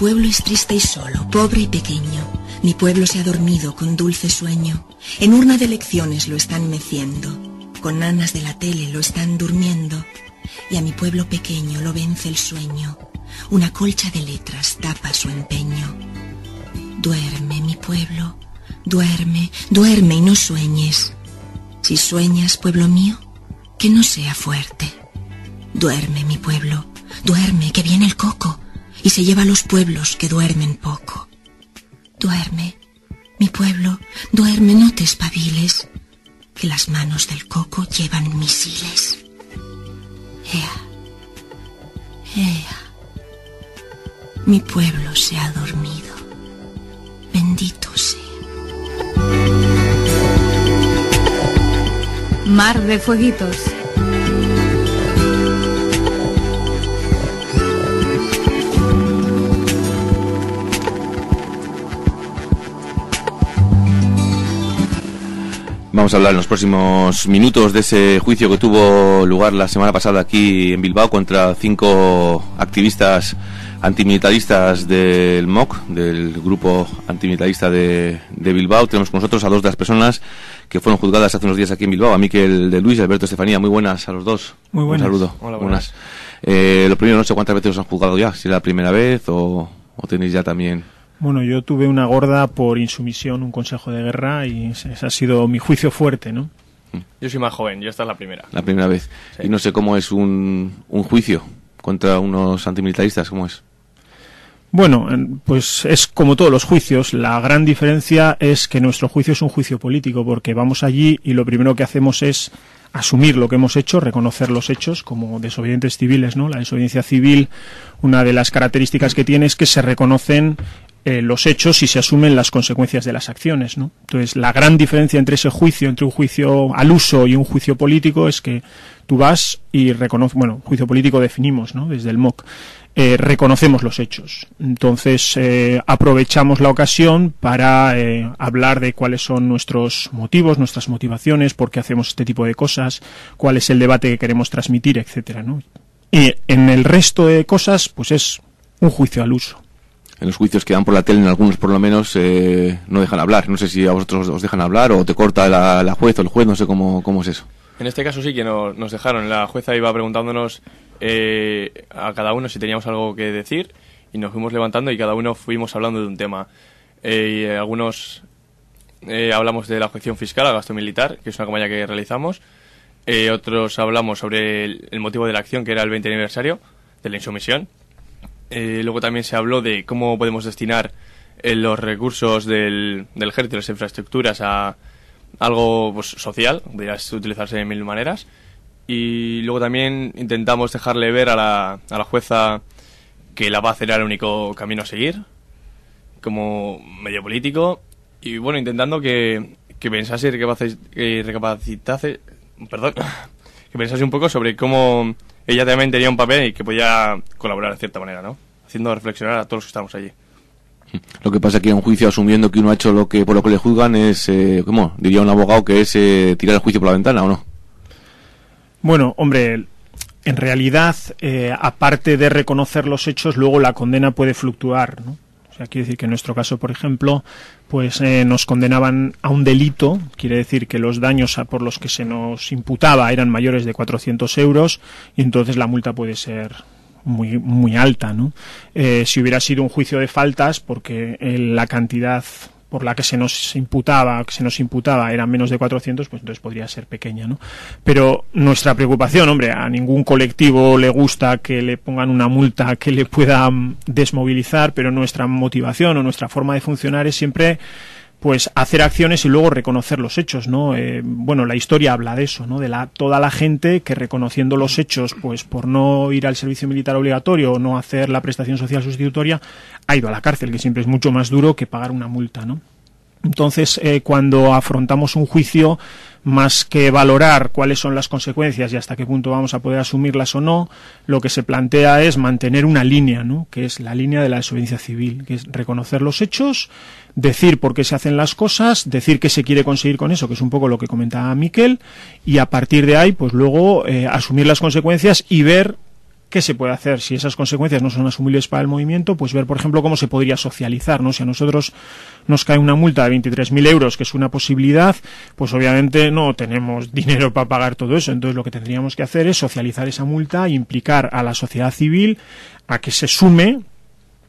pueblo es triste y solo, pobre y pequeño. Mi pueblo se ha dormido con dulce sueño. En urna de lecciones lo están meciendo. Con nanas de la tele lo están durmiendo. Y a mi pueblo pequeño lo vence el sueño. Una colcha de letras tapa su empeño. Duerme, mi pueblo. Duerme, duerme y no sueñes. Si sueñas, pueblo mío, que no sea fuerte. Duerme, mi pueblo. Duerme, que viene el coco y se lleva a los pueblos que duermen poco. Duerme, mi pueblo, duerme, no te espabiles, que las manos del coco llevan misiles. Ea, ea, mi pueblo se ha dormido, bendito sea. Mar de Fueguitos. Vamos a hablar en los próximos minutos de ese juicio que tuvo lugar la semana pasada aquí en Bilbao contra cinco activistas antimilitaristas del MOC, del grupo antimilitarista de, Bilbao. Tenemos con nosotros a dos de las personas que fueron juzgadas hace unos días aquí en Bilbao, a Miquel de Luis y Alberto Estefanía. Muy buenas a los dos. Muy buenas. Un saludo. Hola, buenas. Eh, lo primero, no sé cuántas veces os han juzgado ya, si es la primera vez o tenéis ya también... Bueno, yo tuve una gorda por insumisión, un consejo de guerra y ese ha sido mi juicio fuerte, ¿no? Yo soy más joven, yo esta es la primera. La primera vez. Y no sé cómo es un, un juicio contra unos antimilitaristas, ¿cómo es? Bueno, pues es como todos los juicios. La gran diferencia es que nuestro juicio es un juicio político, porque vamos allí y lo primero que hacemos es asumir lo que hemos hecho, reconocer los hechos como desobedientes civiles, ¿no? La desobediencia civil, una de las características que tiene es que se reconocen eh, los hechos y se asumen las consecuencias de las acciones. ¿no? Entonces, la gran diferencia entre ese juicio, entre un juicio al uso y un juicio político, es que tú vas y reconoces, bueno, juicio político definimos desde el MOC, eh, reconocemos los hechos. Entonces, eh, aprovechamos la ocasión para hablar de cuáles son nuestros motivos, nuestras motivaciones, por qué hacemos este tipo de cosas, cuál es el debate que queremos transmitir, etcétera, Y en el resto de cosas, pues es un juicio al uso en los juicios que dan por la tele, en algunos por lo menos, eh, no dejan hablar. No sé si a vosotros os dejan hablar o te corta la, la juez o el juez, no sé cómo, es eso. En este caso sí que nos dejaron. La jueza iba preguntándonos eh, a cada uno si teníamos algo que decir y nos fuimos levantando y cada uno fuimos hablando de un tema. Eh, y algunos hablamos de la objeción fiscal a gasto militar, que es una campaña que realizamos. otros hablamos sobre el, motivo de la acción, que era el 20 aniversario de la insumisión eh, luego también se habló de cómo podemos destinar eh, los recursos del, del ejército, las infraestructuras, a algo pues, social, podría utilizarse de mil maneras. Y luego también intentamos dejarle ver a la, a la jueza que la paz era el único camino a seguir, como medio político. Y bueno, intentando que, que pensase y recapacitase. Perdón que pensase un poco sobre cómo ella también tenía un papel y que podía colaborar de cierta manera, ¿no? Haciendo reflexionar a todos los que estamos allí. Lo que pasa aquí en un juicio asumiendo que uno ha hecho lo que por lo que le juzgan es, eh, ¿cómo? Diría un abogado que es eh, tirar el juicio por la ventana, ¿o no? Bueno, hombre, en realidad, eh, aparte de reconocer los hechos, luego la condena puede fluctuar, ¿no? quiere decir que en nuestro caso, por ejemplo, pues eh, nos condenaban a un delito, quiere decir que los daños por los que se nos imputaba eran mayores de 400 euros y entonces la multa puede ser muy, muy alta, ¿no? Eh, si hubiera sido un juicio de faltas, porque eh, la cantidad por la que se nos imputaba, que se nos imputaba eran menos de 400, pues entonces podría ser pequeña, ¿no? Pero nuestra preocupación, hombre, a ningún colectivo le gusta que le pongan una multa que le pueda desmovilizar, pero nuestra motivación o nuestra forma de funcionar es siempre pues hacer acciones y luego reconocer los hechos, ¿no? Eh, bueno, la historia habla de eso, ¿no? De la, toda la gente que reconociendo los hechos, pues por no ir al servicio militar obligatorio o no hacer la prestación social sustitutoria, ha ido a la cárcel, que siempre es mucho más duro que pagar una multa, ¿no? Entonces, eh, cuando afrontamos un juicio, más que valorar cuáles son las consecuencias y hasta qué punto vamos a poder asumirlas o no, lo que se plantea es mantener una línea, ¿no? que es la línea de la desobediencia civil, que es reconocer los hechos, decir por qué se hacen las cosas, decir qué se quiere conseguir con eso, que es un poco lo que comentaba Miquel, y a partir de ahí, pues luego eh, asumir las consecuencias y ver ¿Qué se puede hacer? Si esas consecuencias no son asumibles para el movimiento, pues ver, por ejemplo, cómo se podría socializar, ¿no? Si a nosotros nos cae una multa de 23.000 euros, que es una posibilidad, pues obviamente no tenemos dinero para pagar todo eso. Entonces lo que tendríamos que hacer es socializar esa multa e implicar a la sociedad civil a que se sume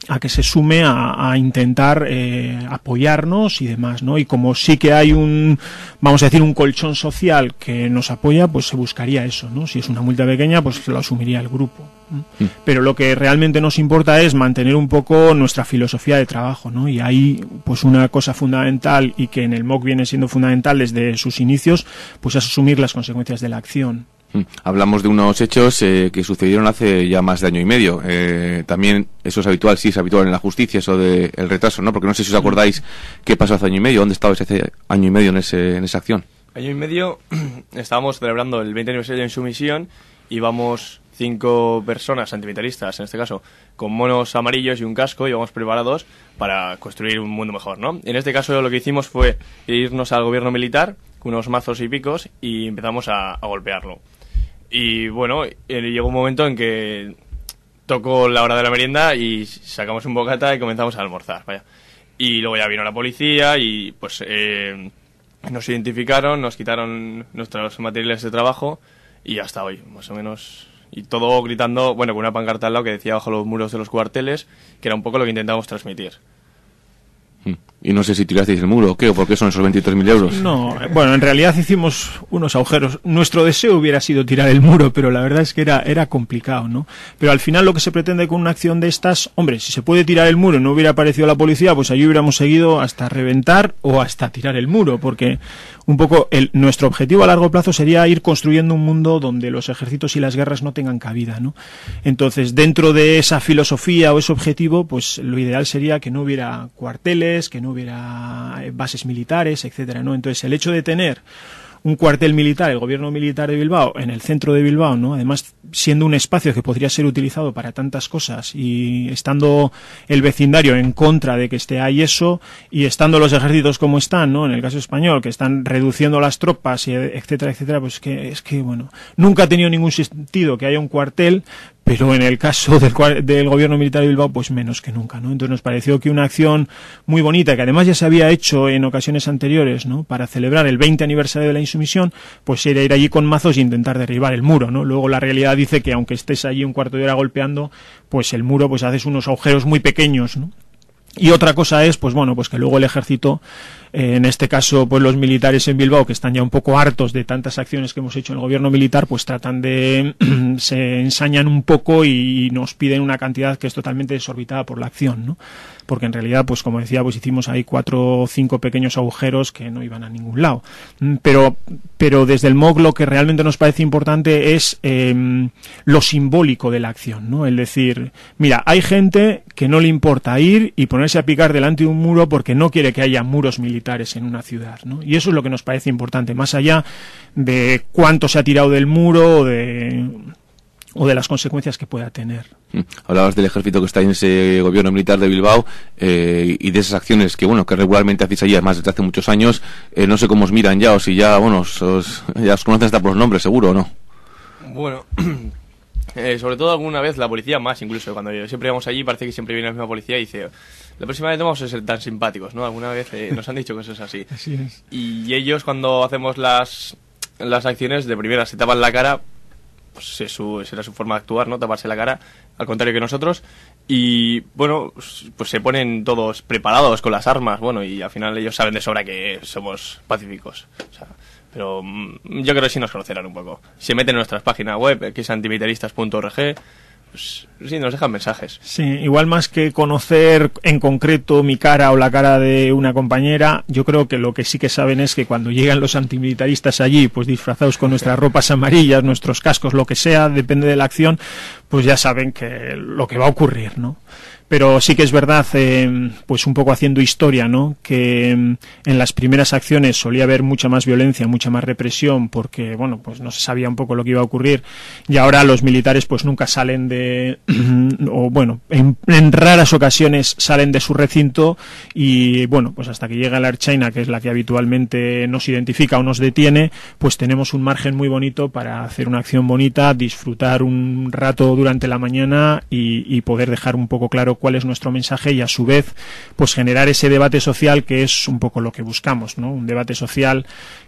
a que se sume a, intentar eh, apoyarnos y demás, ¿no? Y como sí que hay un, vamos a decir, un colchón social que nos apoya, pues se buscaría eso, ¿no? Si es una multa pequeña, pues lo asumiría el grupo. Mm. Pero lo que realmente nos importa es mantener un poco nuestra filosofía de trabajo, ¿no? Y ahí, pues una cosa fundamental y que en el MOOC viene siendo fundamental desde sus inicios, pues es asumir las consecuencias de la acción. Mm. Hablamos de unos hechos eh, que sucedieron hace ya más de año y medio. Eh, también eso es habitual, sí, es habitual en la justicia, eso del retraso, ¿no? Porque no sé si os acordáis mm. qué pasó hace año y medio, dónde estaba ese año y medio en, ese, en esa acción. Año y medio estábamos celebrando el 20 aniversario de Insumisión y vamos cinco personas antimilitaristas, en este caso, con monos amarillos y un casco, y vamos preparados para construir un mundo mejor, ¿no? En este caso lo que hicimos fue irnos al gobierno militar, con unos mazos y picos, y empezamos a golpearlo. Y bueno, eh, llegó un momento en que tocó la hora de la merienda y sacamos un bocata y comenzamos a almorzar, vaya. Y luego ya vino la policía y pues eh, nos identificaron, nos quitaron nuestros materiales de trabajo y hasta hoy, más o menos. Y todo gritando, bueno, con una pancarta al lado que decía bajo los muros de los cuarteles, que era un poco lo que intentábamos transmitir. Hmm. Y no sé si tirasteis el muro o qué, o por qué son esos 23.000 euros. No, bueno, en realidad hicimos unos agujeros. Nuestro deseo hubiera sido tirar el muro, pero la verdad es que era, era complicado, ¿no? Pero al final lo que se pretende con una acción de estas, hombre, si se puede tirar el muro y no hubiera aparecido la policía, pues allí hubiéramos seguido hasta reventar o hasta tirar el muro, porque un poco el, nuestro objetivo a largo plazo sería ir construyendo un mundo donde los ejércitos y las guerras no tengan cabida, ¿no? Entonces, dentro de esa filosofía o ese objetivo, pues lo ideal sería que no hubiera cuarteles, que no hubiera bases militares, etcétera, ¿no? Entonces, el hecho de tener un cuartel militar, el gobierno militar de Bilbao, en el centro de Bilbao, ¿no? Además, siendo un espacio que podría ser utilizado para tantas cosas y estando el vecindario en contra de que esté ahí eso y estando los ejércitos como están, ¿no? En el caso español, que están reduciendo las tropas, y etcétera, etcétera, pues que es que, bueno, nunca ha tenido ningún sentido que haya un cuartel pero en el caso del, gobierno militar de Bilbao, pues menos que nunca, ¿no? Entonces nos pareció que una acción muy bonita, que además ya se había hecho en ocasiones anteriores, ¿no? Para celebrar el 20 aniversario de la insumisión, pues era ir allí con mazos e intentar derribar el muro, ¿no? Luego la realidad dice que aunque estés allí un cuarto de hora golpeando, pues el muro, pues haces unos agujeros muy pequeños, ¿no? Y otra cosa es, pues bueno, pues que luego el ejército eh, en este caso, pues los militares en Bilbao, que están ya un poco hartos de tantas acciones que hemos hecho en el gobierno militar, pues tratan de, se ensañan un poco y nos piden una cantidad que es totalmente desorbitada por la acción, ¿no? Porque en realidad, pues como decía, pues hicimos ahí cuatro o cinco pequeños agujeros que no iban a ningún lado. Mm, pero, pero desde el MOG lo que realmente nos parece importante es em, lo simbólico de la acción, ¿no? Es decir, mira, hay gente que no le importa ir y ponerse a picar delante de un muro porque no quiere que haya muros militares en una ciudad. ¿no? Y eso es lo que nos parece importante, más allá de cuánto se ha tirado del muro o de, o de las consecuencias que pueda tener. Mm. Hablabas del ejército que está en ese gobierno militar de Bilbao eh, y de esas acciones que bueno que regularmente hacéis allí, además desde hace muchos años. Eh, no sé cómo os miran ya o si ya bueno ya os conocen hasta por los nombres, seguro o no. Bueno, eh, sobre todo alguna vez la policía más incluso cuando siempre vamos allí parece que siempre viene la misma policía y dice la próxima vez no vamos a ser tan simpáticos, ¿no? Alguna vez eh, nos han dicho que eso es así. así es. Y ellos cuando hacemos las, las acciones, de primera se tapan la cara, pues eso será su forma de actuar, ¿no? Taparse la cara, al contrario que nosotros. Y bueno, pues se ponen todos preparados con las armas, bueno, y al final ellos saben de sobra que somos pacíficos. O sea, pero mm, yo creo que sí nos conocerán un poco. Se meten en nuestras páginas web, eh, que es antimilitaristas.org pues, sí, nos dejan mensajes. Sí, igual más que conocer en concreto mi cara o la cara de una compañera, yo creo que lo que sí que saben es que cuando llegan los antimilitaristas allí, pues disfrazados con nuestras ropas amarillas, nuestros cascos, lo que sea, depende de la acción, pues ya saben que lo que va a ocurrir, ¿no? Pero sí que es verdad, eh, pues un poco haciendo historia, ¿no? Que mm, en las primeras acciones solía haber mucha más violencia, mucha más represión, porque, bueno, pues no se sabía un poco lo que iba a ocurrir. Y ahora los militares, pues nunca salen de, o bueno, en, raras ocasiones salen de su recinto y, bueno, pues hasta que llega la Archaina, que es la que habitualmente nos identifica o nos detiene, pues tenemos un margen muy bonito para hacer una acción bonita, disfrutar un rato durante la mañana y, y poder dejar un poco claro cuál es nuestro mensaje y a su vez pues generar ese debate social que es un poco lo que buscamos, ¿no? Un debate social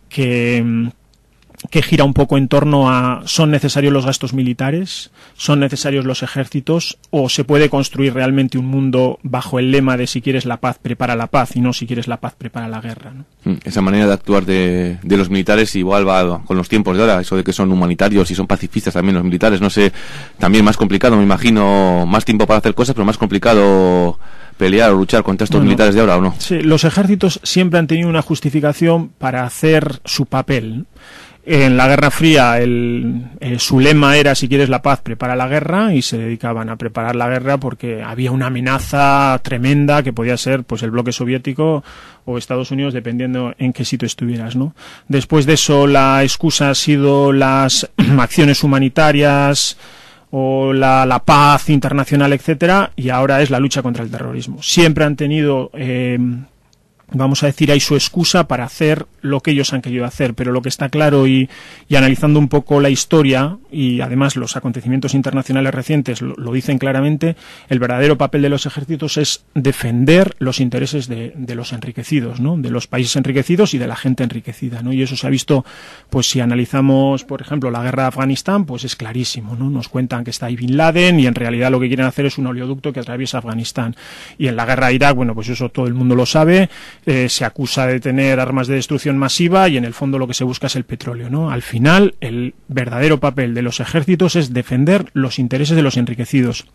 que mm, que gira un poco en torno a son necesarios los gastos militares, son necesarios los ejércitos o se puede construir realmente un mundo bajo el lema de si quieres la paz prepara la paz y no si quieres la paz prepara la guerra. Hmm, esa manera de actuar de, los militares igual va con los tiempos de ahora, eso de que son humanitarios y son pacifistas también los militares, no sé, también más complicado me imagino, más tiempo para hacer cosas pero más complicado pelear o luchar contra estos militares de ahora o no. Sí, los ejércitos siempre han tenido una justificación para hacer su papel. En la Guerra Fría el, eh, su lema era si quieres la paz, prepara la guerra y se dedicaban a preparar la guerra porque había una amenaza tremenda que podía ser pues el bloque soviético o Estados Unidos dependiendo en qué sitio estuvieras, ¿no? Después de eso la excusa ha sido las acciones humanitarias o la, la, paz internacional, etcétera, y ahora es la lucha contra el terrorismo. Siempre han tenido eh, vamos a decir, hay su excusa para hacer lo que ellos han querido hacer. Pero lo que está claro y, analizando un poco la historia y además los acontecimientos internacionales recientes lo, dicen claramente, el verdadero papel de los ejércitos es defender los intereses de, los enriquecidos, de los países enriquecidos y de la gente enriquecida. ¿no? Y eso se ha visto, pues si analizamos, por ejemplo, la guerra de Afganistán, pues es clarísimo. ¿no? Nos cuentan que está ahí Bin Laden y en realidad lo que quieren hacer es un oleoducto que atraviesa Afganistán. Y en la guerra de Irak, bueno, pues eso todo el mundo lo sabe eh, se acusa de tener armas de destrucción masiva y en el fondo lo que se busca es el petróleo, ¿no? Al final, el verdadero papel de los ejércitos es defender los intereses de los enriquecidos.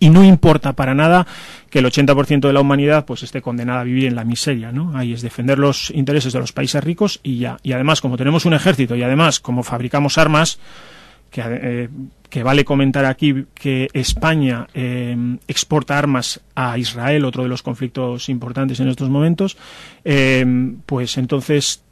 Y no importa para nada que el 80% de la humanidad pues esté condenada a vivir en la miseria, ¿no? Ahí es defender los intereses de los países ricos y ya. Y además, como tenemos un ejército y además como fabricamos armas, que eh, que vale comentar aquí que España eh, exporta armas a Israel, otro de los conflictos importantes en estos momentos, eh, pues entonces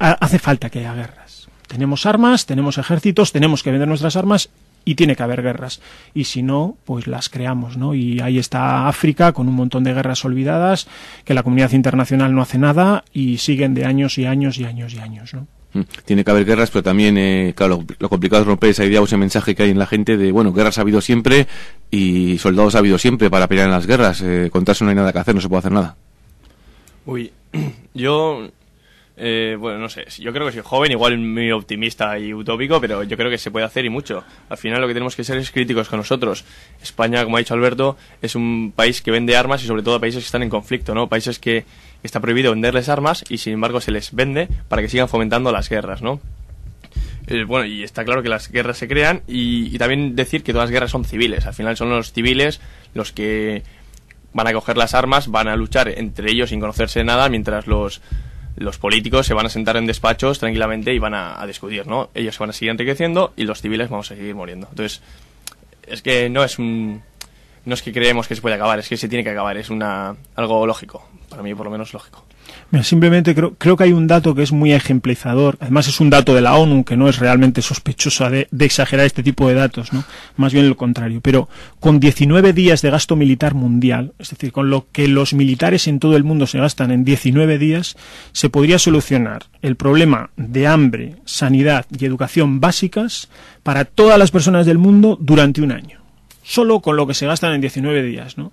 hace falta que haya guerras. Tenemos armas, tenemos ejércitos, tenemos que vender nuestras armas y tiene que haber guerras. Y si no, pues las creamos, ¿no? Y ahí está África con un montón de guerras olvidadas, que la comunidad internacional no hace nada y siguen de años y años y años y años, ¿no? Mm. Tiene que haber guerras, pero también, eh, lo, complicado es romper esa idea o ese mensaje que hay en la gente de, bueno, guerras ha habido siempre y soldados ha habido siempre para pelear en las guerras. Eh, contarse no hay nada que hacer, no se puede hacer nada. Uy, yo, eh, bueno, no sé, yo creo que soy joven, igual muy optimista y utópico, pero yo creo que se puede hacer y mucho. Al final lo que tenemos que ser es críticos con nosotros. España, como ha dicho Alberto, es un país que vende armas y sobre todo países que están en conflicto, ¿no? Países que está prohibido venderles armas y sin embargo se les vende para que sigan fomentando las guerras, ¿no? Eh, bueno, y está claro que las guerras se crean y, también decir que todas las guerras son civiles. Al final son los civiles los que van a coger las armas, van a luchar entre ellos sin conocerse nada, mientras los, políticos se van a sentar en despachos tranquilamente y van a, discutir, ¿no? Ellos se van a seguir enriqueciendo y los civiles vamos a seguir muriendo. Entonces, es que no es un, no es que creemos que se puede acabar, es que se tiene que acabar, es una algo lógico, para mí por lo menos lógico. simplemente creo, creo que hay un dato que es muy ejemplizador, además es un dato de la ONU que no es realmente sospechosa de, exagerar este tipo de datos, más bien lo contrario, pero con 19 días de gasto militar mundial, es decir, con lo que los militares en todo el mundo se gastan en 19 días, se podría solucionar el problema de hambre, sanidad y educación básicas para todas las personas del mundo durante un año solo con lo que se gastan en 19 días, ¿no?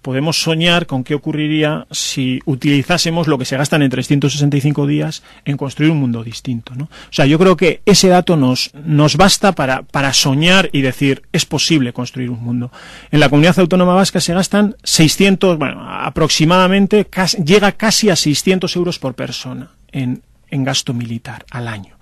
podemos soñar con qué ocurriría si utilizásemos lo que se gastan en 365 días en construir un mundo distinto. ¿no? O sea, yo creo que ese dato nos, nos basta para, para soñar y decir es posible construir un mundo. En la comunidad autónoma vasca se gastan 600, bueno, aproximadamente llega casi a 600 euros por persona en, en gasto militar al año.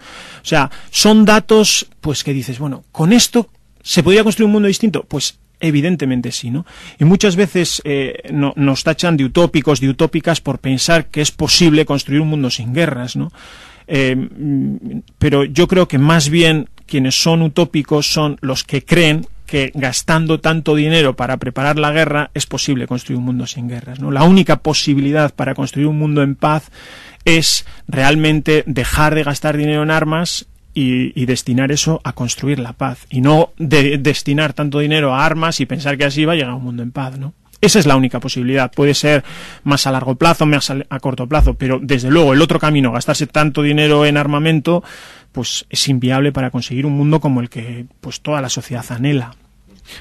O sea, son datos pues que dices, bueno, con esto ¿Se podría construir un mundo distinto? Pues Evidentemente sí, ¿no? Y muchas veces eh, nos tachan de utópicos, de utópicas por pensar que es posible construir un mundo sin guerras, ¿no? Eh, pero yo creo que más bien quienes son utópicos son los que creen que gastando tanto dinero para preparar la guerra es posible construir un mundo sin guerras. ¿no? La única posibilidad para construir un mundo en paz es realmente dejar de gastar dinero en armas y, destinar eso a construir la paz y no destinar tanto dinero a armas y pensar que así va a llegar un mundo en paz, ¿no? Esa es la única posibilidad. Puede ser más a largo plazo, más a, a corto plazo, pero desde luego el otro camino, gastarse tanto dinero en armamento, pues es inviable para conseguir un mundo como el que pues toda la sociedad anhela.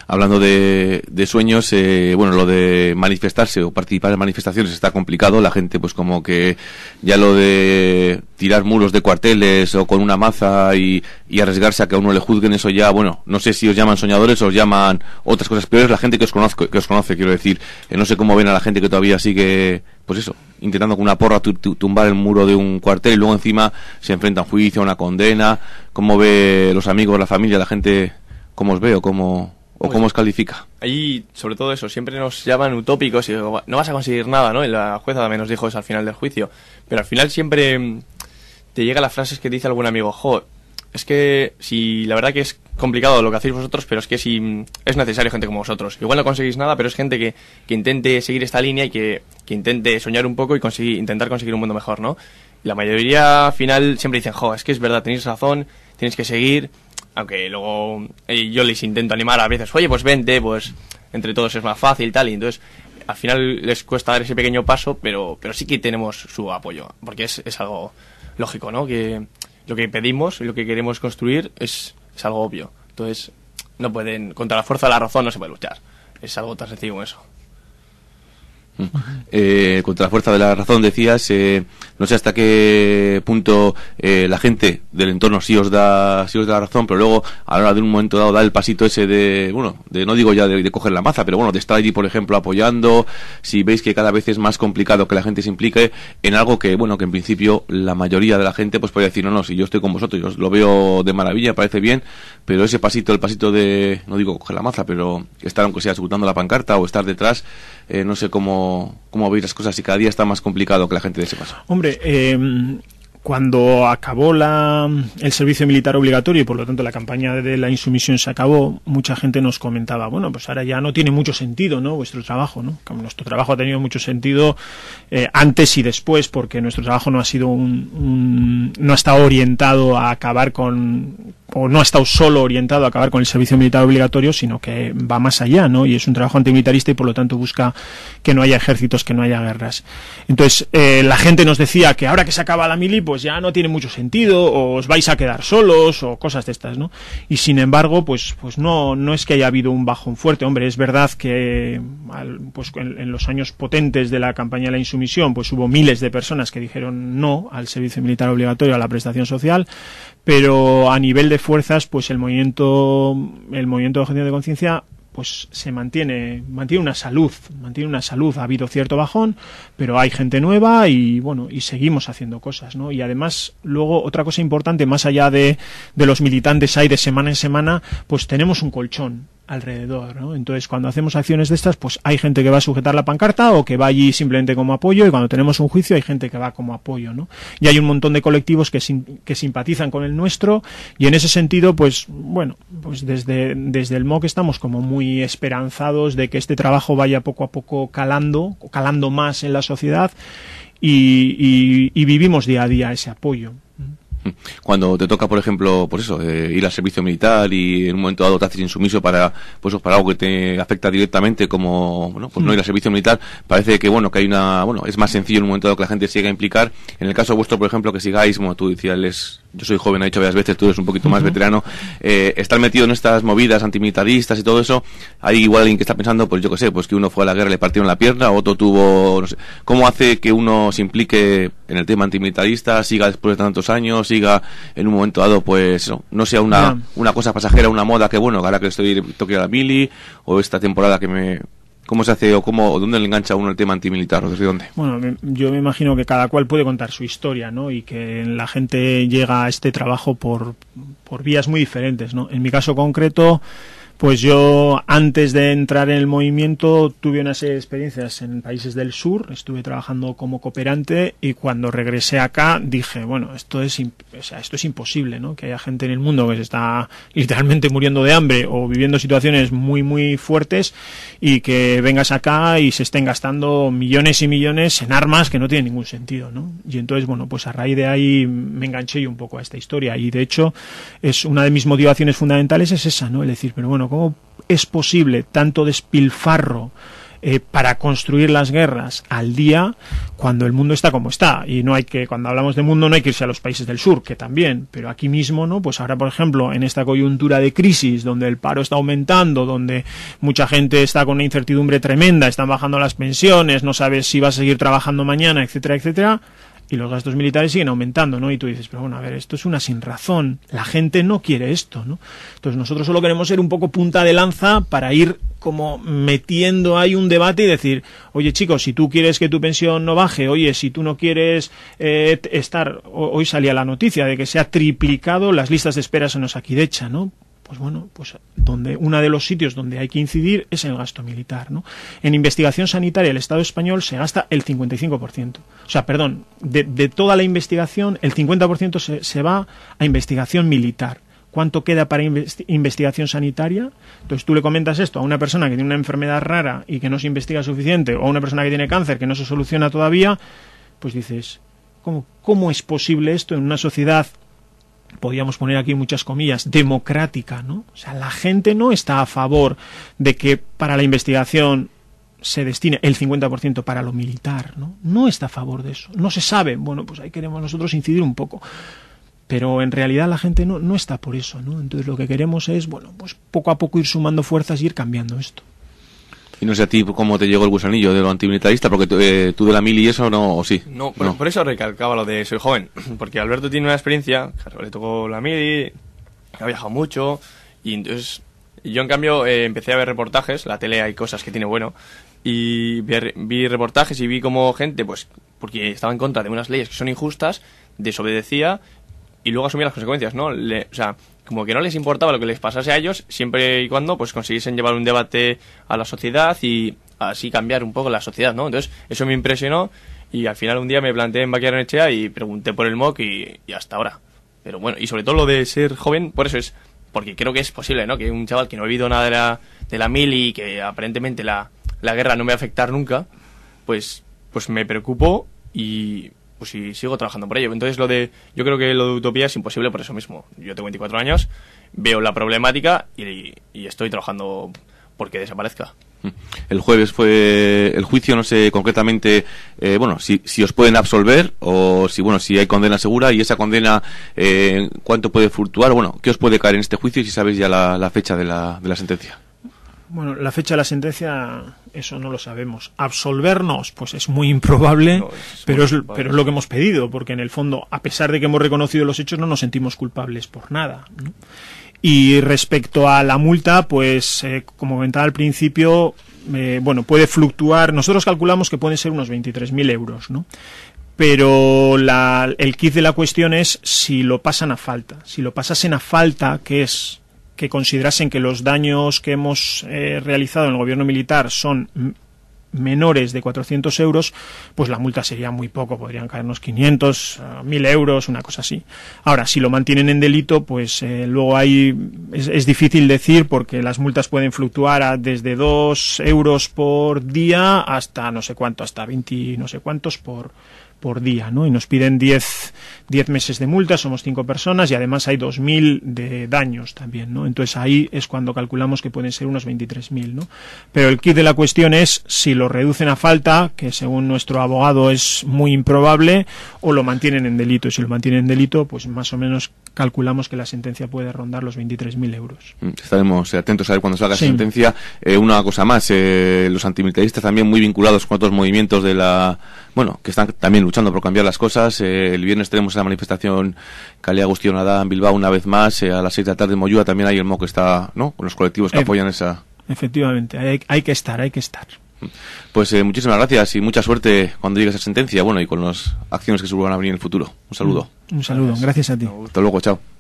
Hablando de, de sueños, eh, bueno, lo de manifestarse o participar en manifestaciones está complicado. La gente, pues como que ya lo de tirar muros de cuarteles o con una maza y, y arriesgarse a que a uno le juzguen, eso ya, bueno, no sé si os llaman soñadores o os llaman otras cosas peores. La gente que os conozco, que os conoce, quiero decir, eh, no sé cómo ven a la gente que todavía sigue, pues eso, intentando con una porra tumbar el muro de un cuartel y luego encima se enfrenta a un juicio, a una condena. ¿Cómo ve los amigos, la familia, la gente? ¿Cómo os veo? ¿Cómo, ¿O cómo os califica? Ahí, sobre todo eso, siempre nos llaman utópicos y no vas a conseguir nada, ¿no? la jueza también nos dijo eso al final del juicio. Pero al final siempre mm, te llega las frases que dice algún amigo, jo, es que si la verdad que es complicado lo que hacéis vosotros, pero es que si mm, es necesario gente como vosotros. Igual no conseguís nada, pero es gente que, intente seguir esta línea y que, intente soñar un poco y intentar conseguir un mundo mejor, ¿no? la mayoría al final siempre dicen, jo, es que es verdad, tenéis razón, tenéis que seguir, aunque luego eh, yo les intento animar a veces, oye, pues vente, pues entre todos es más fácil, tal, y entonces al final les cuesta dar ese pequeño paso, pero, pero sí que tenemos su apoyo, porque es, es algo lógico, ¿no? Que lo que pedimos y lo que queremos construir es, es algo obvio. Entonces, no pueden, contra la fuerza de la razón no se puede luchar. Es algo tan sencillo como eso. Eh, contra la fuerza de la razón decías, eh, no sé hasta qué punto eh, la gente del entorno sí os da sí os da la razón, pero luego a la hora de un momento dado da el pasito ese de, bueno, de no digo ya de, coger la maza, pero bueno, de estar allí, por ejemplo, apoyando, si veis que cada vez es más complicado que la gente se implique en algo que, bueno, que en principio la mayoría de la gente pues podría decir, no, no, si yo estoy con vosotros, yo lo veo de maravilla, parece bien, pero ese pasito, el pasito de, no digo coger la maza, pero estar aunque sea ejecutando la pancarta o estar detrás, eh, no sé cómo, cómo veis las cosas y cada día está más complicado que la gente de ese paso. Hombre, eh, cuando acabó la, el servicio militar obligatorio y por lo tanto la campaña de la insumisión se acabó, mucha gente nos comentaba, bueno, pues ahora ya no tiene mucho sentido, ¿no? Vuestro trabajo, ¿no? nuestro trabajo ha tenido mucho sentido eh, antes y después, porque nuestro trabajo no ha sido un, un no está orientado a acabar con, o no ha estado solo orientado a acabar con el servicio militar obligatorio, sino que va más allá, ¿no? Y es un trabajo antimilitarista y por lo tanto busca que no haya ejércitos, que no haya guerras. Entonces, eh, la gente nos decía que ahora que se acaba la mili, pues ya no tiene mucho sentido, o os vais a quedar solos, o cosas de estas, ¿no? Y sin embargo, pues, pues no, no es que haya habido un bajón fuerte. Hombre, es verdad que pues, en, en, los años potentes de la campaña de la insumisión, pues hubo miles de personas que dijeron no al servicio militar obligatorio, a la prestación social, pero a nivel de fuerzas, pues el movimiento, el movimiento de de conciencia pues se mantiene, mantiene una salud, mantiene una salud. Ha habido cierto bajón, pero hay gente nueva y bueno, y seguimos haciendo cosas, ¿no? Y además, luego, otra cosa importante, más allá de, de los militantes hay de semana en semana, pues tenemos un colchón alrededor, ¿no? Entonces, cuando hacemos acciones de estas, pues hay gente que va a sujetar la pancarta o que va allí simplemente como apoyo y cuando tenemos un juicio hay gente que va como apoyo, ¿no? Y hay un montón de colectivos que, que simpatizan con el nuestro y en ese sentido, pues bueno, pues desde, desde el MOC estamos como muy esperanzados de que este trabajo vaya poco a poco calando, calando más en la sociedad y, y vivimos día a día ese apoyo. Cuando te toca, por ejemplo, por pues eso, eh, ir al servicio militar y en un momento dado te haces insumiso para, pues, para algo que te afecta directamente, como bueno, pues no hmm. ir al servicio militar, parece que bueno que hay una, bueno, es más sencillo en un momento dado que la gente siga a implicar. En el caso vuestro, por ejemplo, que sigáis, como tú decías, les yo soy joven, he dicho varias veces, tú eres un poquito más veterano, eh, estar metido en estas movidas antimilitaristas y todo eso, hay igual alguien que está pensando, pues yo qué sé, pues que uno fue a la guerra y le partieron la pierna, otro tuvo, ¿cómo hace que uno se implique en el tema antimilitarista, siga después de tantos años, siga en un momento dado, pues no, sea una, una cosa pasajera, una moda, que bueno, ahora que estoy toque a la mili, o esta temporada que me ¿Cómo se hace o cómo, dónde le engancha uno el tema antimilitar o desde dónde? Bueno, yo me imagino que cada cual puede contar su historia, ¿no? Y que la gente llega a este trabajo por, por vías muy diferentes, ¿no? En mi caso concreto, pues yo antes de entrar en el movimiento tuve unas experiencias en países del sur, estuve trabajando como cooperante y cuando regresé acá dije, bueno, esto es, o sea, esto es imposible, ¿no? Que haya gente en el mundo que se está literalmente muriendo de hambre o viviendo situaciones muy, muy fuertes y que vengas acá y se estén gastando millones y millones en armas que no tienen ningún sentido, ¿no? Y entonces, bueno, pues a raíz de ahí me enganché yo un poco a esta historia y de hecho es una de mis motivaciones fundamentales es esa, ¿no? El decir, pero bueno, cómo es posible tanto despilfarro eh, para construir las guerras al día cuando el mundo está como está y no hay que cuando hablamos de mundo no hay que irse a los países del sur que también pero aquí mismo no pues ahora por ejemplo en esta coyuntura de crisis donde el paro está aumentando donde mucha gente está con una incertidumbre tremenda están bajando las pensiones no sabes si vas a seguir trabajando mañana etcétera etcétera y los gastos militares siguen aumentando, ¿no? Y tú dices, pero bueno, a ver, esto es una sin razón, la gente no quiere esto, ¿no? Entonces nosotros solo queremos ser un poco punta de lanza para ir como metiendo ahí un debate y decir, oye chicos, si tú quieres que tu pensión no baje, oye, si tú no quieres eh, estar, hoy salía la noticia de que se ha triplicado las listas de esperas en Osakidecha, ¿no? pues bueno, pues donde uno de los sitios donde hay que incidir es en el gasto militar, ¿no? En investigación sanitaria el Estado español se gasta el 55%. O sea, perdón, de, toda la investigación, el 50% se, va a investigación militar cuánto queda para investigación sanitaria. Entonces tú le comentas esto a una persona que tiene una enfermedad rara y que no se investiga suficiente, o a una persona que tiene cáncer que no se soluciona todavía, pues dices, cómo es posible esto en una sociedad podríamos poner aquí muchas comillas, democrática, ¿no? O sea, la gente no está a favor de que para la investigación se destine el 50% para lo militar, ¿no? No está a favor de eso. No se sabe. Bueno, pues ahí queremos nosotros incidir un poco. Pero en realidad la gente no, no está por eso, ¿no? Entonces lo que queremos es, bueno, pues poco a poco ir sumando fuerzas y ir cambiando esto. Y no sé a ti cómo te llegó el gusanillo de lo antimilitarista, porque tú eh, de la mili y eso no, o sí. No, por, por eso recalcaba lo de soy joven, porque Alberto tiene una experiencia, le tocó la mili, ha viajado mucho, y entonces yo en cambio eh, empecé a ver reportajes, la tele hay cosas que tiene bueno, y vi, reportajes y vi como gente, pues, porque estaba en contra de unas leyes que son injustas, desobedecía y luego asumía las consecuencias, ¿no? Le, o sea, como que no les importaba lo que les pasase a ellos, siempre y cuando pues consiguiesen llevar un debate a la sociedad y así cambiar un poco la sociedad, ¿no? Entonces, eso me impresionó y al final un día me planteé en Echea y pregunté por el MOOC y, hasta ahora. Pero bueno, y sobre todo lo de ser joven, por eso es, porque creo que es posible, ¿no? Que un chaval que no ha vivido nada de la, de la mil y que aparentemente la, guerra no me va a afectar nunca, pues, pues me preocupó y pues y sigo trabajando por ello. Entonces, lo de, yo creo que lo de utopía es imposible por eso mismo. Yo tengo 24 años, veo la problemática y, estoy trabajando porque desaparezca. Mm. El jueves fue el juicio, no sé concretamente, eh, bueno, si, os pueden absolver o si, bueno, si hay condena segura y esa condena, eh, ¿cuánto puede fluctuar? Bueno, ¿qué os puede caer en este juicio y si sabéis ya la, fecha de la sentencia? Bueno, la fecha de la sentencia, eso no lo sabemos. Absolvernos, pues es muy improbable, pero, es, pero es lo que hemos pedido, porque en el fondo, a pesar de que hemos reconocido los hechos, no nos sentimos culpables por nada. Y respecto a la multa, pues eh, como comentaba al principio, eh, bueno, puede fluctuar. Nosotros calculamos que pueden ser unos 23.000 euros, ¿no? pero el kit de la cuestión es si lo pasan a falta. Si lo pasasen a falta, que es que considerasen que los daños que hemos eh, realizado en el gobierno militar son menores de 400 euros, pues la multa sería muy poco, podrían caernos 500, 1000 euros, una cosa así. Ahora, si lo mantienen en delito, pues eh, luego hay, es, difícil decir porque las multas pueden fluctuar desde 2 euros por día hasta no sé cuánto, hasta 20 no sé cuántos por, por día, ¿no? Y nos piden 10 meses de multa, somos 5 personas y además hay 2.000 de daños también, ¿no? Entonces ahí es cuando calculamos que pueden ser unos 23.000, ¿no? Pero el kit de la cuestión es si lo reducen a falta, que según nuestro abogado es muy improbable, o lo mantienen en delito. Y si lo mantienen en delito, pues más o menos calculamos que la sentencia puede rondar los 23.000 euros. Mm, estaremos atentos a ver cuando salga la sentencia. Eh, una cosa más, eh, los antimilitaristas también muy vinculados con otros movimientos de la... Bueno, que están también luchando por cambiar las cosas. Eh, el viernes tenemos la manifestación Calle Agustín en Bilbao una vez más. a las 6 de la tarde en Moyúa también hay el MOC que está, ¿no? Con los colectivos que apoyan esa... Efectivamente, hay, hay que estar, hay que estar. Pues eh, muchísimas gracias y mucha suerte cuando llegue esa sentencia, bueno, y con las acciones que se vuelvan a venir en el futuro. Un saludo. Un saludo, gracias, gracias a ti. Hasta luego, chao.